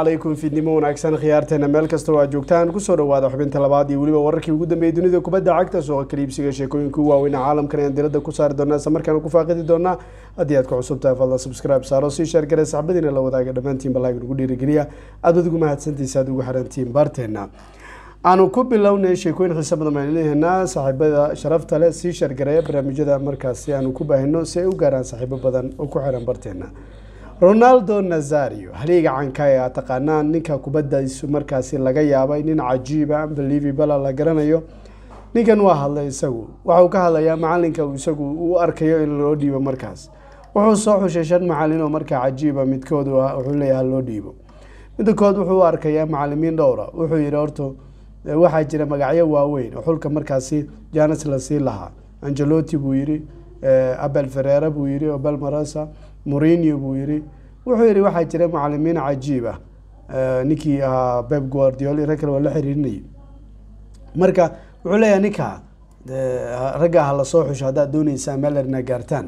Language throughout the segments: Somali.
alaykum fiidnimo wanaagsan khiyaarteena meel kastoo aad joogtaan kusoo dhawaada xubinta labaad iyo weliba wararkii ugu dambeeyey dunida kubadda cagta sooqa kaliibsiga sheekooyinka u waaweyn caalamkan ayaan dilada ku saari doonaa isla markaana ku faaqidi doonaa haddii aad ku cusubtahay fadlan subscribe saaro sii sheer garee saxbadiina la wadaaga dhammaantiin balaaga nagu dhiirigeliya aad bad ugu mahadsantiisa aad ugu xirantiin baarteena aanu ku bilownay sheekooyin xiise badan baan leeyahnaa saaxiibada sharafta leh sii sheergareeya barnaamijyada markaasi aanu ku baahino si ay u gaaraan saaxiibo badan oo ku xiran barteena ronaldo nazario haliga canka ee aad taqaanaan ninka kubadaisu markaasi laga yaabay nin cajiiba ah, belivibala la garanayo ninkan waa hadlay isagu waxa ka hadlayaa macalinka isagu u arkayo in loo dhiibo markaas wuxuu soo xushay shan macalin oo markaa cajiiba ah, midkood wuxuu leeyaha loo dhiibo midakood wuxuu u arkayaa macalimiin dhowra ah, wuxuu yihi horto waxaa jira magacyo waaweyn oo xulka markaasi janes lasii lahaa angelotti buu yihi eh, abel ferera buu yihi obel marasa morinio buu yidhi wuxuu yidhi waxaa jira mucalimiin cajiib ah ninkii ahaa beb guardiol rag kale waa la xiriirinayay marka wuxuu leeyahay ninkaa ragga ha lasoo xusho haddaad dooneysaan meelerna gaartaan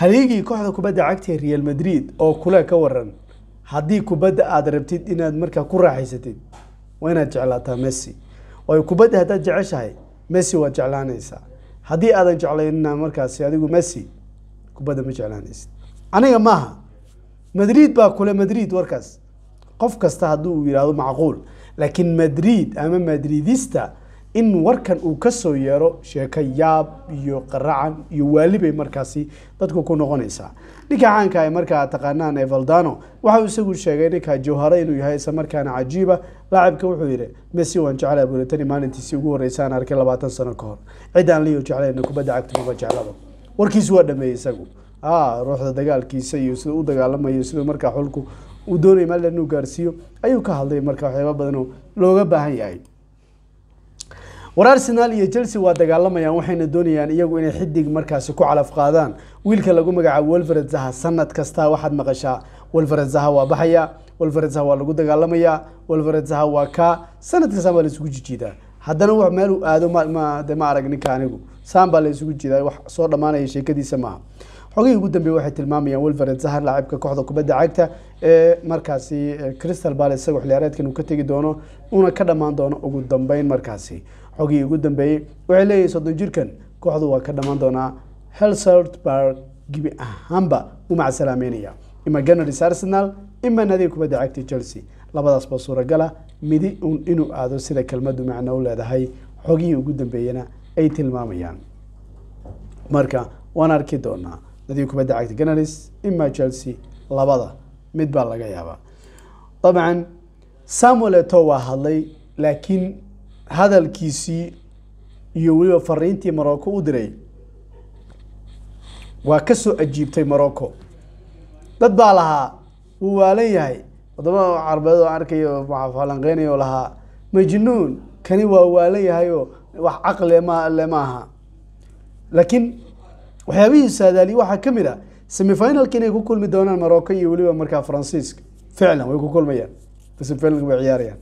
haligii kooxda kubadda cagta ee real madrid oo kule ka waran haddii kubadda aada rabtid inaad markaa ku raaxaysatid waa inaad jeclaataa messi waayo kubadda haddaad jeceshahay messi waad jeclaanaysaa haddii aadan jeclaynna markaasi adigu messi kubadda ma jeclaanaysid aniga maaha madrid baa kule madrid warkaas qof kasta hadduu yihahdo macquul laakiin madrid ama madridista in warkan uu ka soo yeero sheeko yaab iyo qaracan iyo waali bay markaasi dadku ku noqonaysaa ninka caanka ay markaa taqaanaan ee valdano waxau isagu sheegay ninka jawhare inuu yahay isla markaana cajiiba laacibka wuxuu yidhi messi waan jeclaa buu tani maalintiisii ugu horreysa aan arkay labaatan sano ka hor cid aan liyo jeclayna kubadda cagtumaba jeclaba warkiisu waa dhameeyey isagu ruuxda dagaalkiisa iyo siduu u dagaalamayo siduu markaa xulku uu doonaya maalilan inuu gaarsiiyo ayuu ka hadlay marka waxyaaba badanoo looga baahan yahay war arsenal iyo chelsea waa dagaalamayaan waxayna doonayaan iyagu inay xidig markaasi ku calaf qaadaan wiilka lagu magacaabo wolveretzaha sanad kasta waxaad maqashaa wolveretzaha waa baxaya wolveretzaha waa lagu dagaalamayaa wolveretzaha waa kaa sanad kasta baa laisugu jijiidaa haddana w meel uu aado ma arag anigu saan baa la jiidaa wax soo dhamaanaya sheekadiisa maaha xogihii ugu dambeeye waxay tilmaamayaan wilvered zahar laacibka kooxda kubadda cagta ee markaasi eh, crystal bal isagoo xilyaareedkan uu ka tegi doono una ka dhammaan doono ugu dambeyn markaasi xogihii ugu dambeeyey waxay leeyihin soddon jirkan kooxdu waa ka dhammaan doonaa helsertberg gibi ahaanba u macsalaameynaya ima ganars arsenal ima nadiga kubadda cagta chelsea labadaasba suuragala ah, midi uun inuu aado sida kelmadu macno u leedahay xogihii ugu dambeeyena ay tilmaamayaan marka waan arki doonaa nadii kubadda cagta ganars ima chelsea labada mid baa laga yaabaa dabcan samuel eto waa hadlay laakiin hadalkiisii iyo weliba fariintii morocco u diray waa ka soo ajiibtay morocco dad baa lahaa wuu waalan yahay wadamada carbeed oo arkayo waaa falanqeynaya oo lahaa majnuun kani waa waalan yahay oo wax caqli ma le maaha laakiin waxyaabihii saadaaliya waxaa kamid ah semifinalka inay ku kulmi doonaan marocco iyo weliba markaa faransiiska ficlan way ku kulmayaan semifinalka way ciyaarayaan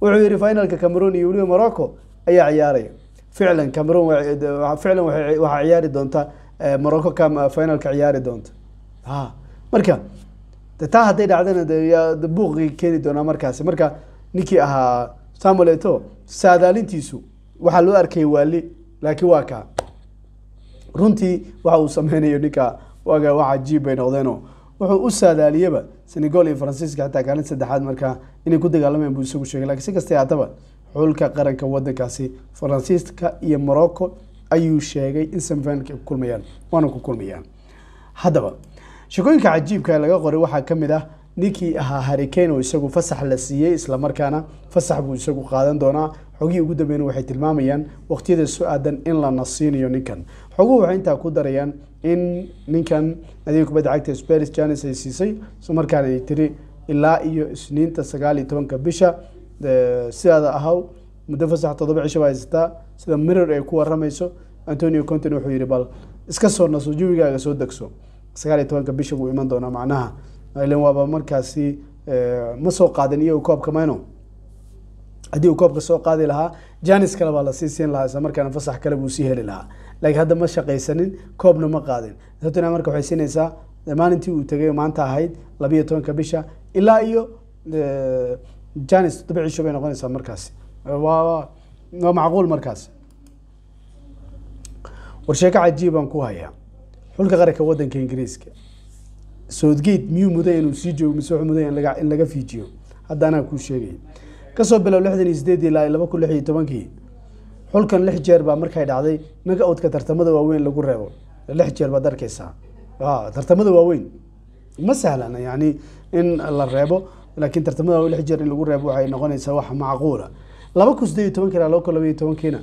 wuxuu yidhi finalka cameroon iyo weliba marocco ayaa ciyaaraya ficlan cameroon ficlan waxaa ciyaari doonta eh, morocco finalka ciyaari doonta a marka taa hadday dhacdana buuqi keeni doonaa markaasi marka ninkii ahaa samuel saadaalintiisu waxaa loo arkaya waali laakiin waa kaa runtii waxa uu sameynayo ninka waga wax cajiib bay noqdeenoo wuxuu u saadaaliyaba senegol iyo faransiiska xataa kaalin saddexaad markaa inay ku dagaalamayaan buu isagu sheegay lakiin si kasta haddaba xulka qaranka wadankaasi faransiiska iyo morocco ayuu sheegay in samfinalka ay kulmayaan waana ku kulmayaan haddaba sheekooyinka cajiibka ee laga qoray waxaa ka mid ah ninkii ahaa harikano isagu fasax la siiyey islamarkaana fasax buu isagu qaadan doonaa xogihii ugu dambeyn waxay tilmaamayaan waqtiyada su-aadan in lana siinayo ninkan xoguhu waxay intaa ku darayaan in ninkan adiga kubadda cagta sparis janes ay siisay markaana ay tiri ilaa iyo isniinta sagaal iyo tobanka bisha eh, sidaada ahaw muddo fasax toddoba cisho baa haysataa sida miror ay ku waramayso antonio contin wuxuu yidhi bal iska soo naso jawigaaga soo degso sagaal iyo tobanka bisha buu iman doonaa macnaha ilan waaba markaasi eh, ma soo qaadin iyo koobka mino haddii uu koobka soo qaadi lahaa janis kale baa lasii siin lahaa isla markaana fasax kale buu sii heli lahaa laakiin hadda ma shaqaysanin koobna ma qaadin tottenham marka waxay siinaysaa eh, maalintii uu tegay maanta ahayd labiiyo tobanka bisha ilaa iyo eh, janis cisho bay noqonaysaa markaasi waa waa macquul markaasi warsheeko cajiibaan ku hayaa xulka qaranka waddanka ingiriiska soodgeed miyuu muda inuu sii joogo mise wuxuu mudaya in laga fiijiyo haddaanaa kuu sheegay ka soo bilow lixdan iyo sideed ilaa iyo laba kun lix iyo tobankii xulkan lix jeer baa markay dhacday naga odka tartamada waaweyn lagu reebo lix jeer baad arkeysaa tartamada waaweyn ma sahlana yani in la reebo laakiin tartamada waaweyn lix jeer in lagu reebo waxay noqonaysaa wax macquula laba kun sideed iyo tobankiina laba kun labaiyo tobankiina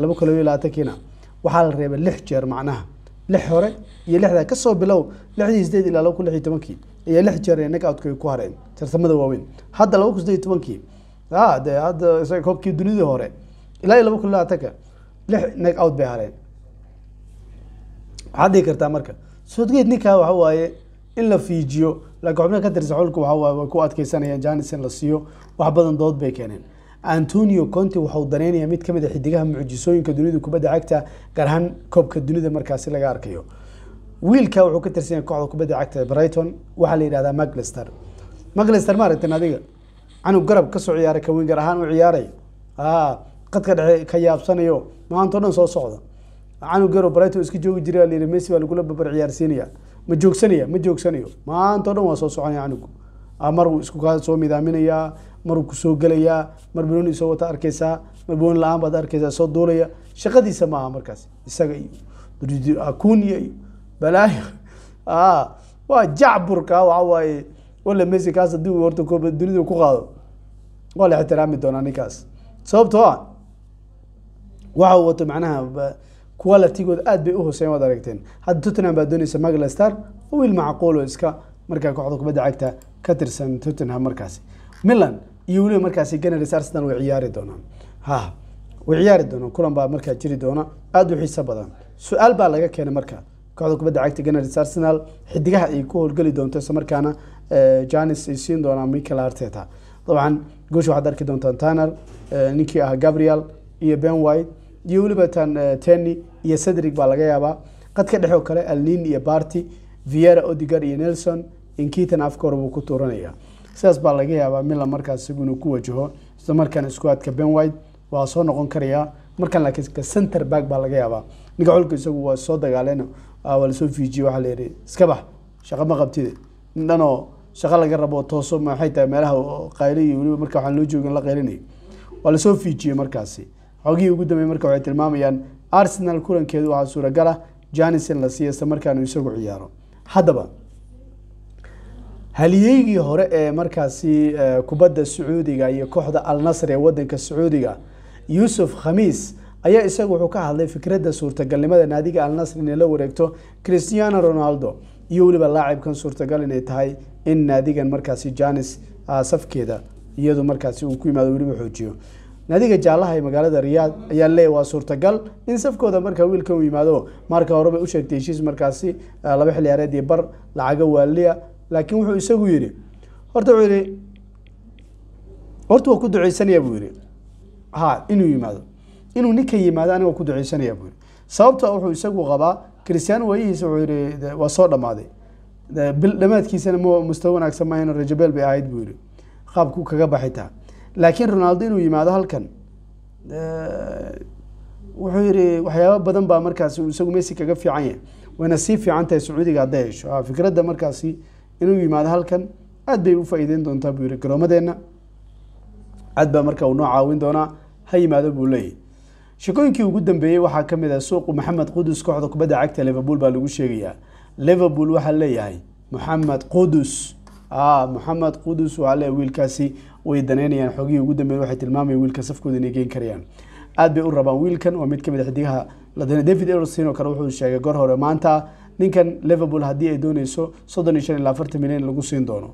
laba kun labaiyo labaatankiina waxaa la reebay lix jeer macnaha lix hore iyo lixda kasoo bilow lixdii sideed ilaa laba kun lix iyo tobankii ayaa lix jeer ee nagaadku ay ku hareen tartamada waaweyn hadda laba kun sideed iyo tobankii a hadda isaga koobkii dunidii hore ilaa iyo laba kun labaatanka lix nagaout bay hareen waxaad dhihi kartaa marka soodgeed ninkaa waxa waaye in la fiijiyo laakiin xubnaha ka tirsa xulka waxaa waaye way ku adkeysanayaan janis la siiyo wax badan dood bay keeneen antonio conte waxauu daneynayaa mid kamid mid a ah xidigaha mucjisooyinka dunida kubadda cagta garhan koobka dunida markaasi laga arkayo wiilka wuxuu ka tirsanya kooxda kubadda cagta brighton waxaa la yidhahdaa maclister maclister maaragtan adiga canug garab kasoo ciyaara kawengar ahaan u ciyaaray qadka dhexe ka yaabsanayo maanto dhan soo socda canug garo brighton iska joogi jiray la yihi messi baa lagula babar ciyaarsiinaya ma joogsanaya ma joogsanayo maanto dhan waa soo soconaya canugu Ah, mar uu isku soo midaaminayaa maruu kusoo gelayaa mar banooni soo wata arkeysaa mar banooni la-aan baad arkeysaa soo duulaya shaqadiisa maaha markaas isaga iyo akunya iyo balaayo ah, waa jacburka waxa waaye wala kaas haddii horta kooba dunida ku qaado waa la ixtiraami doonaa ninkaas sababtoo ah waxa uu wato macnaha quality aad bay u hooseyn waad aragteen hadda tottenham baa doonaysa magla wiil macquul oo iska markaa kooxda kubadda cagta ka tirsan tottenham markaasi milan iyo weliba markaasi ganars arsenal way ciyaari doonaan ha way ciyaari doonaan kulan baa markaa jiri doona aada u xiiso badan su-aal baa laga keenay marka kooxda kubadda cagta ganars arsenal xidigaha ay ku howlgeli doonto isla markaana janis eh, ay siin doonaan michael arteta dabcan goosha waxaad arki doontaan taner eh, ninkii ah gabriel iyo ben white iyo weliba tan eh, tenny iyo cedric baa laga yaabaa qadka dhexe oo kale alnin iyo barty viera odigar iyo nelson inkiitan afka hore wuu ku tuuranaya sidaas baa laga yaabaa mila markaas isagu inuu ku wajaho isla markaana benwide waa soo noqon karayaa markaan laakiin center back baa laga yaabaa ninka xulka isagu waa soo dagaaleen waa lasoo fiijiye waxaa la yidhi iska shaqo ma qabtide dhanoo shaqo laga rabo tooso maxay tahay meelaha qaylo weliba marka waxaan loo joogin la qaylinay waa lasoo fiijiyey markaasi xogihii ugu dambeeyey marka waxay tilmaamayaan arsenal kulankeedu waxaa suuragal ah janison la siiya isla markaanu isagu ciyaaro haddaba halyeygii hore ee markaasi kubadda sacuudiga iyo kooxda al ee wadanka sacuudiga yuusuf khamiis ayaa isaga wuxuu ka hadlay fikradda suurtagalnimada naadiga al nasr inay la wareegto christiano ronaldo iyo weliba laacibkan suurtagal inay tahay in naadigan markaasi janis safkeeda iyadu markaasi uu ku yimaado weliba xoojiyo naadiga jaalaha ee magaalada riyaad ayaa leeya waa suurtagal in safkooda marka wiilkan u yimaado marka horeba u sheegtay heshiis markaasi laba xil ciyaareed iyo bar lacago waaliya laakiin wuxuu isagu yidhi horta wuxuu yihi horta waa ku ducaysanaya buu yihi ha inuu yimaado inuu ninka yimaado aniga waa ku ducaysanaya buu yihi sababta wuxuu isagu qabaa christian waayihiisa wuxuu yihi waa soo dhammaaday bil dhammaadkiisana m mustawa wanaagsan maahayna rajabeel bay ahayd buu yihi qaabku kaga baxay taa laakiin ronaldo inuu yimaado halkan wuxuu yihi waxyaaba badan baa markaas isagu messi kaga fiican yahay wayna sii fiican tahay sacuudiga hadday hesho fikradda markaasi inuu yimaado halkan aada bay u faa'iideyn doontaa buu yihi garoomadeenna aad baa marka uu noo caawin doonaa ha yimaado buu leeyahy shakooyinkii ugu dambeeyey waxaa ka mid ah suuqu maxamed qudus kooxda kubadda cagta liverpool baa lagu sheegayaa liverpool waxaa leeyahay maxamed qudus maxamed qudus waa le wiilkaasi way danaynayaan xogihii ugu dambeeyey waxay tilmaamayeen wiilka safkooda inay geen karayaan aad bay u rabaan wiilkan waa mid ka mid a ah xidigaha david erson oo kale wuxuu sheegay goor hore maanta ninkan liverpool haddii ay dooneyso soddon iyo shan ilaa afartan milyan in lagu siin doono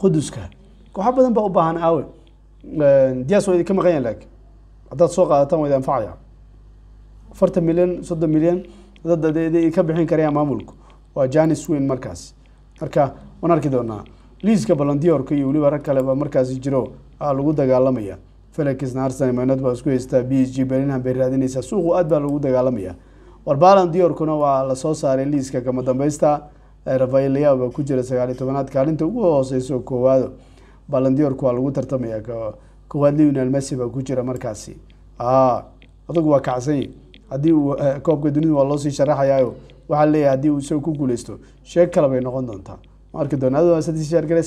quduska kooxo badan baa u baahan aawe dias waa idinka maqan yahan laakiin haddaad soo qaadataan waa idin anfacaya afartan milyan soddon milyan dad idinka bixin karaya maamulku waa janis weyn markaas marka waan arki doonaa liiska balondiorka iyo weliba rag kale markaasi jiro lagu dagaalamaya felixna arsenal mnad baa isku haystaa b s g berlinham bay raadinaysaa suuqu aad baa lagu dagaalamaya warbalan diyorkuna waa lasoo saaray liiska kama dambeysta rafael layaw baa ku jira sagaal sagaaliyo tobanaad kaalinta ugu hooseyso koowaado balandiyorka waa lagu tartamaya koowaad lionel messi baa ku jira markaasi adugu waa kacsany haddii uu eh, koobka dunidu waa loosii sharaxayaayo waxaa leeyahay hadii uu isaga ku guuleysto sheeg kale bay noqon doontaa ma arki doona sadiis jeer gale